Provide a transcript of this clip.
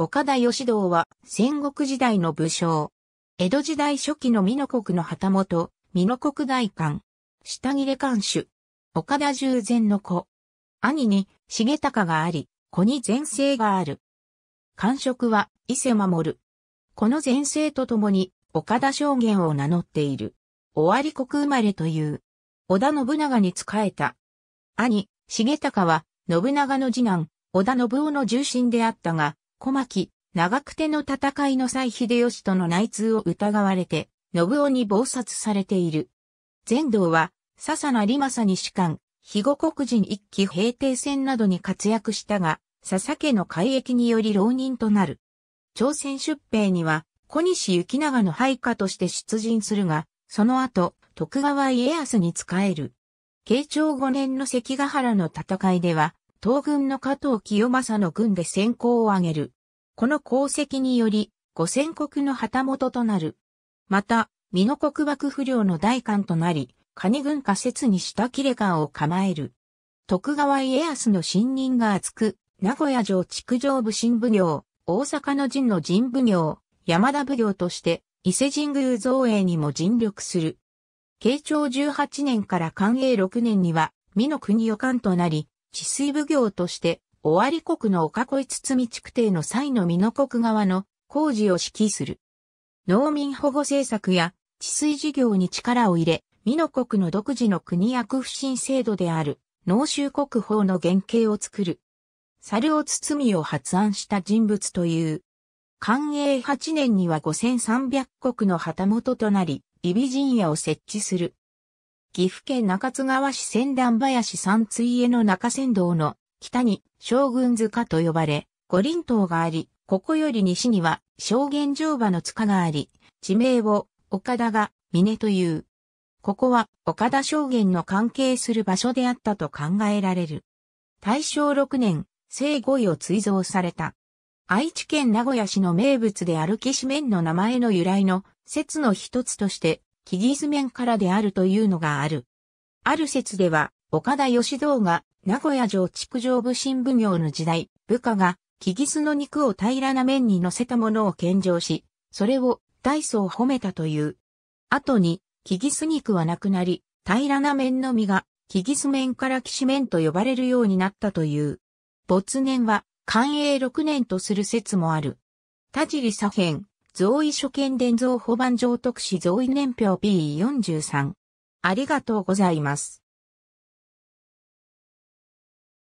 岡田義道は戦国時代の武将。江戸時代初期の美濃国の旗本、美濃国大官。下切官主。岡田従前の子。兄に重隆があり、子に前世がある。官職は伊勢守る。この前世とともに岡田将軍を名乗っている。尾張国生まれという。織田信長に仕えた。兄、重隆は信長の次男、織田信夫の重臣であったが、小牧、長久手の戦いの際秀吉との内通を疑われて、信夫に謀殺されている。全道は、笹りまさに士官、肥後国人一期平定戦などに活躍したが、笹家の改役により浪人となる。朝鮮出兵には、小西行長の配下として出陣するが、その後、徳川家康に仕える。慶長5年の関ヶ原の戦いでは、東軍の加藤清正の軍で先行を挙げる。この功績により、五千国の旗本となる。また、美濃国幕不良の大官となり、蟹軍仮説に下切れ官を構える。徳川家康の信任が厚く、名古屋城築城部新奉行、大阪の陣の陣奉行、山田奉行として、伊勢神宮造営にも尽力する。慶長18年から寛永6年には、美の国予官となり、治水奉行として、尾張国の岡越堤築定の際の美濃国側の工事を指揮する。農民保護政策や治水事業に力を入れ、美濃国の独自の国役不信制度である農州国法の原型を作る。猿を包みを発案した人物という。寛永8年には5300国の旗本となり、イビ陣屋を設置する。岐阜県中津川市千段林山津家の中仙道の北に将軍塚と呼ばれ、五輪島があり、ここより西には証言乗馬の塚があり、地名を岡田が峰という。ここは岡田証言の関係する場所であったと考えられる。大正6年、生5位を追贈された。愛知県名古屋市の名物であるきしめんの名前の由来の説の一つとしてキギス面からであるというのがある。ある説では、岡田義道が名古屋城築城部新奉行の時代、部下がキギスの肉を平らな面に乗せたものを献上し、それを大層褒めたという。後に、キギス肉はなくなり、平らな面の実が、キギス面から騎士面と呼ばれるようになったという。没年は、寛永6年とする説もある。田尻左辺、増位所見伝蔵保番上特使増位年表 P43。ありがとうございます。